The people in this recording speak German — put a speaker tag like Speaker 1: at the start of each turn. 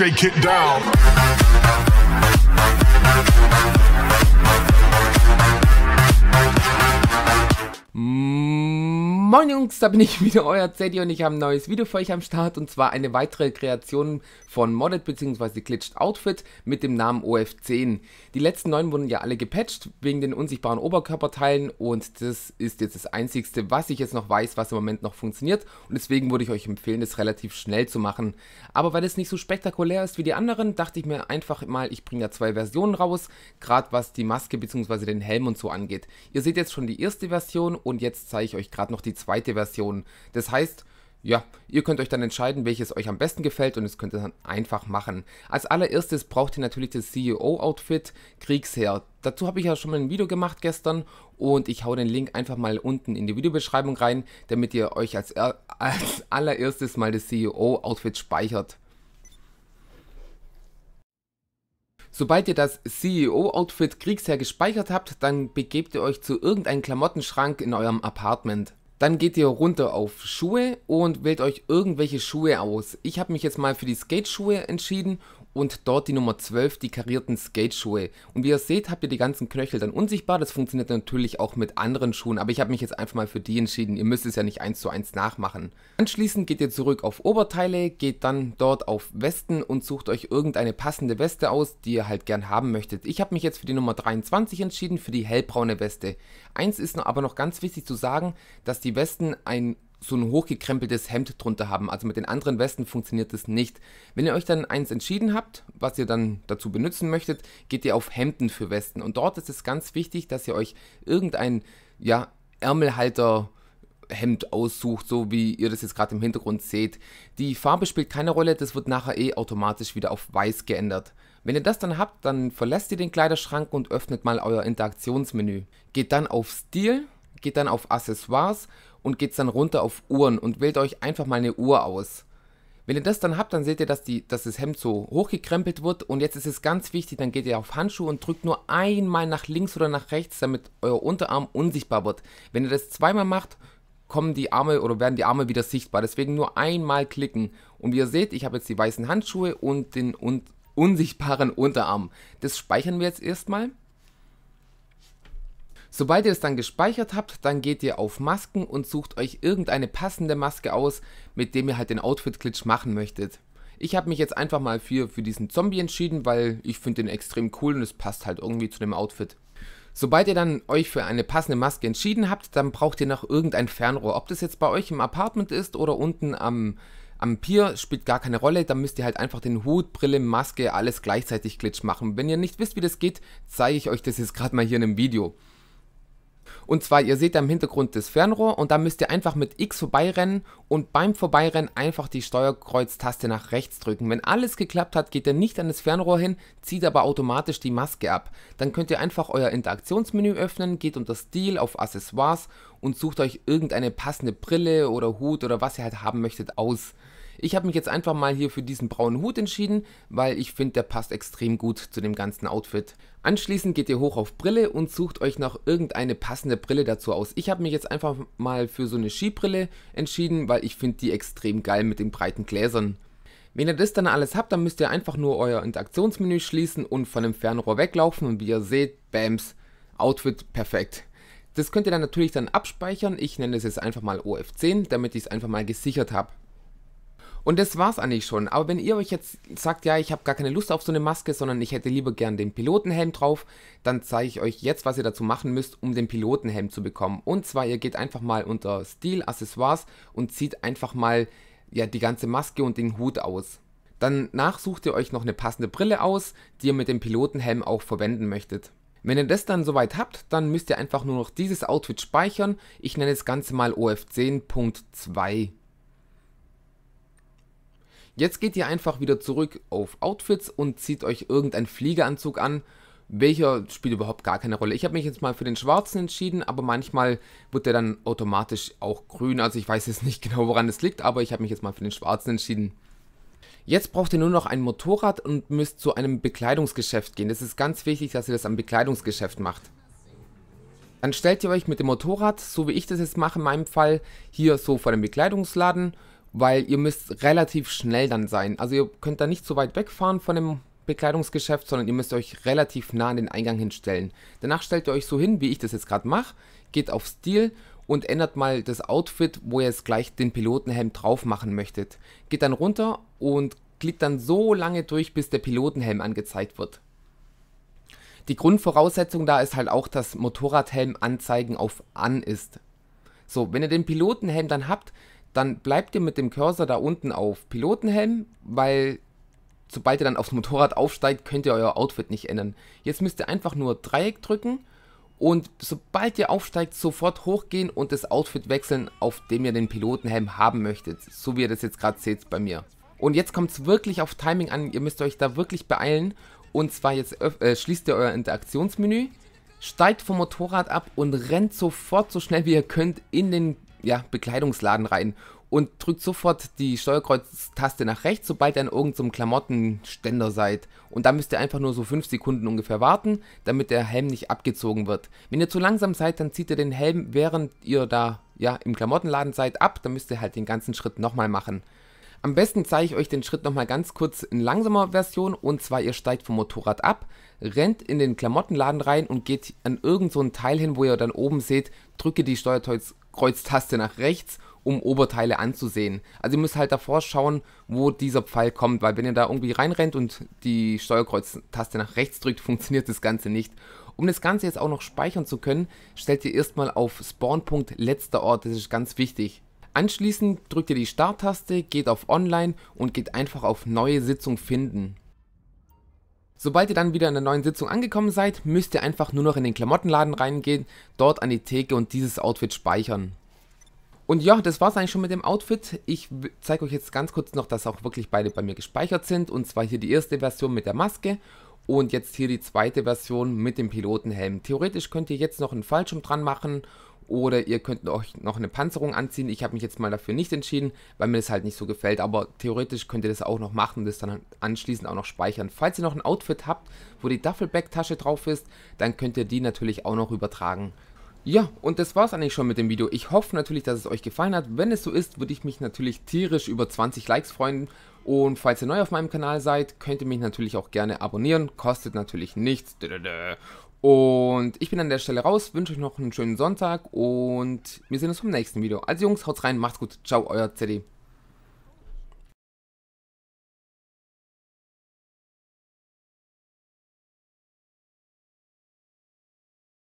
Speaker 1: shake it down. Mm. Moin Jungs, da bin ich wieder, euer Zeddy und ich habe ein neues Video für euch am Start und zwar eine weitere Kreation von Modded bzw. Glitched Outfit mit dem Namen OF10. Die letzten neun wurden ja alle gepatcht wegen den unsichtbaren Oberkörperteilen und das ist jetzt das einzigste, was ich jetzt noch weiß, was im Moment noch funktioniert und deswegen würde ich euch empfehlen, das relativ schnell zu machen. Aber weil es nicht so spektakulär ist wie die anderen, dachte ich mir einfach mal, ich bringe ja zwei Versionen raus, gerade was die Maske bzw. den Helm und so angeht. Ihr seht jetzt schon die erste Version und jetzt zeige ich euch gerade noch die zweite Version. Das heißt, ja, ihr könnt euch dann entscheiden, welches euch am besten gefällt und es könnt ihr dann einfach machen. Als allererstes braucht ihr natürlich das CEO-Outfit Kriegsherr. Dazu habe ich ja schon mal ein Video gemacht gestern und ich hau den Link einfach mal unten in die Videobeschreibung rein, damit ihr euch als, als allererstes mal das CEO-Outfit speichert. Sobald ihr das CEO-Outfit Kriegsherr gespeichert habt, dann begebt ihr euch zu irgendeinem Klamottenschrank in eurem Apartment. Dann geht ihr runter auf Schuhe und wählt euch irgendwelche Schuhe aus. Ich habe mich jetzt mal für die Skateschuhe entschieden und dort die Nummer 12, die karierten Skateschuhe. Und wie ihr seht, habt ihr die ganzen Knöchel dann unsichtbar. Das funktioniert natürlich auch mit anderen Schuhen, aber ich habe mich jetzt einfach mal für die entschieden. Ihr müsst es ja nicht eins zu eins nachmachen. Anschließend geht ihr zurück auf Oberteile, geht dann dort auf Westen und sucht euch irgendeine passende Weste aus, die ihr halt gern haben möchtet. Ich habe mich jetzt für die Nummer 23 entschieden, für die hellbraune Weste. Eins ist aber noch ganz wichtig zu sagen, dass die die Westen ein so ein hochgekrempeltes Hemd drunter haben. Also mit den anderen Westen funktioniert das nicht. Wenn ihr euch dann eins entschieden habt, was ihr dann dazu benutzen möchtet, geht ihr auf Hemden für Westen. Und dort ist es ganz wichtig, dass ihr euch irgendein ja, Ärmelhalter Hemd aussucht, so wie ihr das jetzt gerade im Hintergrund seht. Die Farbe spielt keine Rolle, das wird nachher eh automatisch wieder auf weiß geändert. Wenn ihr das dann habt, dann verlässt ihr den Kleiderschrank und öffnet mal euer Interaktionsmenü. Geht dann auf Stil geht dann auf Accessoires und geht dann runter auf Uhren und wählt euch einfach mal eine Uhr aus. Wenn ihr das dann habt, dann seht ihr, dass, die, dass das Hemd so hochgekrempelt wird und jetzt ist es ganz wichtig, dann geht ihr auf Handschuhe und drückt nur einmal nach links oder nach rechts, damit euer Unterarm unsichtbar wird. Wenn ihr das zweimal macht, kommen die Arme oder werden die Arme wieder sichtbar. Deswegen nur einmal klicken. Und wie ihr seht, ich habe jetzt die weißen Handschuhe und den un unsichtbaren Unterarm. Das speichern wir jetzt erstmal. Sobald ihr es dann gespeichert habt, dann geht ihr auf Masken und sucht euch irgendeine passende Maske aus, mit dem ihr halt den Outfit-Glitch machen möchtet. Ich habe mich jetzt einfach mal für, für diesen Zombie entschieden, weil ich finde den extrem cool und es passt halt irgendwie zu dem Outfit. Sobald ihr dann euch für eine passende Maske entschieden habt, dann braucht ihr noch irgendein Fernrohr. Ob das jetzt bei euch im Apartment ist oder unten am, am Pier, spielt gar keine Rolle. Dann müsst ihr halt einfach den Hut, Brille, Maske, alles gleichzeitig Glitch machen. Wenn ihr nicht wisst, wie das geht, zeige ich euch das jetzt gerade mal hier in einem Video. Und zwar, ihr seht da im Hintergrund das Fernrohr und da müsst ihr einfach mit X vorbeirennen und beim Vorbeirennen einfach die Steuerkreuztaste nach rechts drücken. Wenn alles geklappt hat, geht ihr nicht an das Fernrohr hin, zieht aber automatisch die Maske ab. Dann könnt ihr einfach euer Interaktionsmenü öffnen, geht unter Stil auf Accessoires und sucht euch irgendeine passende Brille oder Hut oder was ihr halt haben möchtet aus. Ich habe mich jetzt einfach mal hier für diesen braunen Hut entschieden, weil ich finde, der passt extrem gut zu dem ganzen Outfit. Anschließend geht ihr hoch auf Brille und sucht euch noch irgendeine passende Brille dazu aus. Ich habe mich jetzt einfach mal für so eine Skibrille entschieden, weil ich finde die extrem geil mit den breiten Gläsern. Wenn ihr das dann alles habt, dann müsst ihr einfach nur euer Interaktionsmenü schließen und von dem Fernrohr weglaufen und wie ihr seht, bams, Outfit perfekt. Das könnt ihr dann natürlich dann abspeichern, ich nenne es jetzt einfach mal OF10, damit ich es einfach mal gesichert habe. Und das war's eigentlich schon. Aber wenn ihr euch jetzt sagt, ja, ich habe gar keine Lust auf so eine Maske, sondern ich hätte lieber gern den Pilotenhelm drauf, dann zeige ich euch jetzt, was ihr dazu machen müsst, um den Pilotenhelm zu bekommen. Und zwar, ihr geht einfach mal unter Stil, Accessoires und zieht einfach mal ja, die ganze Maske und den Hut aus. Danach sucht ihr euch noch eine passende Brille aus, die ihr mit dem Pilotenhelm auch verwenden möchtet. Wenn ihr das dann soweit habt, dann müsst ihr einfach nur noch dieses Outfit speichern. Ich nenne das Ganze mal OF10.2. Jetzt geht ihr einfach wieder zurück auf Outfits und zieht euch irgendeinen Fliegeranzug an. Welcher spielt überhaupt gar keine Rolle. Ich habe mich jetzt mal für den schwarzen entschieden, aber manchmal wird der dann automatisch auch grün. Also ich weiß jetzt nicht genau, woran es liegt, aber ich habe mich jetzt mal für den schwarzen entschieden. Jetzt braucht ihr nur noch ein Motorrad und müsst zu einem Bekleidungsgeschäft gehen. Das ist ganz wichtig, dass ihr das am Bekleidungsgeschäft macht. Dann stellt ihr euch mit dem Motorrad, so wie ich das jetzt mache in meinem Fall, hier so vor dem Bekleidungsladen weil ihr müsst relativ schnell dann sein. Also ihr könnt da nicht so weit wegfahren von dem Bekleidungsgeschäft, sondern ihr müsst euch relativ nah an den Eingang hinstellen. Danach stellt ihr euch so hin, wie ich das jetzt gerade mache, geht auf Stil und ändert mal das Outfit, wo ihr jetzt gleich den Pilotenhelm drauf machen möchtet. Geht dann runter und klickt dann so lange durch, bis der Pilotenhelm angezeigt wird. Die Grundvoraussetzung da ist halt auch, dass Motorradhelm anzeigen auf an ist. So, wenn ihr den Pilotenhelm dann habt, dann bleibt ihr mit dem Cursor da unten auf Pilotenhelm, weil sobald ihr dann aufs Motorrad aufsteigt, könnt ihr euer Outfit nicht ändern. Jetzt müsst ihr einfach nur Dreieck drücken und sobald ihr aufsteigt, sofort hochgehen und das Outfit wechseln, auf dem ihr den Pilotenhelm haben möchtet, so wie ihr das jetzt gerade seht bei mir. Und jetzt kommt es wirklich auf Timing an, ihr müsst euch da wirklich beeilen und zwar jetzt äh, schließt ihr euer Interaktionsmenü, steigt vom Motorrad ab und rennt sofort so schnell wie ihr könnt in den ja, Bekleidungsladen rein und drückt sofort die Steuerkreuz-Taste nach rechts, sobald ihr an irgendeinem so Klamottenständer seid. Und da müsst ihr einfach nur so 5 Sekunden ungefähr warten, damit der Helm nicht abgezogen wird. Wenn ihr zu langsam seid, dann zieht ihr den Helm, während ihr da ja, im Klamottenladen seid, ab. Dann müsst ihr halt den ganzen Schritt nochmal machen. Am besten zeige ich euch den Schritt nochmal ganz kurz in langsamer Version und zwar ihr steigt vom Motorrad ab, rennt in den Klamottenladen rein und geht an irgendein so Teil hin, wo ihr dann oben seht, drücke die Steuerkreuztaste nach rechts, um Oberteile anzusehen. Also ihr müsst halt davor schauen, wo dieser Pfeil kommt, weil wenn ihr da irgendwie reinrennt und die Steuerkreuztaste nach rechts drückt, funktioniert das Ganze nicht. Um das Ganze jetzt auch noch speichern zu können, stellt ihr erstmal auf Spawnpunkt letzter Ort, das ist ganz wichtig. Anschließend drückt ihr die Starttaste, geht auf Online und geht einfach auf Neue Sitzung finden. Sobald ihr dann wieder in der neuen Sitzung angekommen seid, müsst ihr einfach nur noch in den Klamottenladen reingehen, dort an die Theke und dieses Outfit speichern. Und ja, das war's eigentlich schon mit dem Outfit. Ich zeige euch jetzt ganz kurz noch, dass auch wirklich beide bei mir gespeichert sind. Und zwar hier die erste Version mit der Maske und jetzt hier die zweite Version mit dem Pilotenhelm. Theoretisch könnt ihr jetzt noch einen Fallschirm dran machen oder ihr könnt euch noch eine Panzerung anziehen. Ich habe mich jetzt mal dafür nicht entschieden, weil mir das halt nicht so gefällt. Aber theoretisch könnt ihr das auch noch machen und das dann anschließend auch noch speichern. Falls ihr noch ein Outfit habt, wo die Duffelback-Tasche drauf ist, dann könnt ihr die natürlich auch noch übertragen. Ja, und das war's eigentlich schon mit dem Video. Ich hoffe natürlich, dass es euch gefallen hat. Wenn es so ist, würde ich mich natürlich tierisch über 20 Likes freuen. Und falls ihr neu auf meinem Kanal seid, könnt ihr mich natürlich auch gerne abonnieren. Kostet natürlich nichts. Und ich bin an der Stelle raus, wünsche euch noch einen schönen Sonntag und wir sehen uns beim nächsten Video. Also Jungs, haut's rein, macht's gut, ciao, euer CD.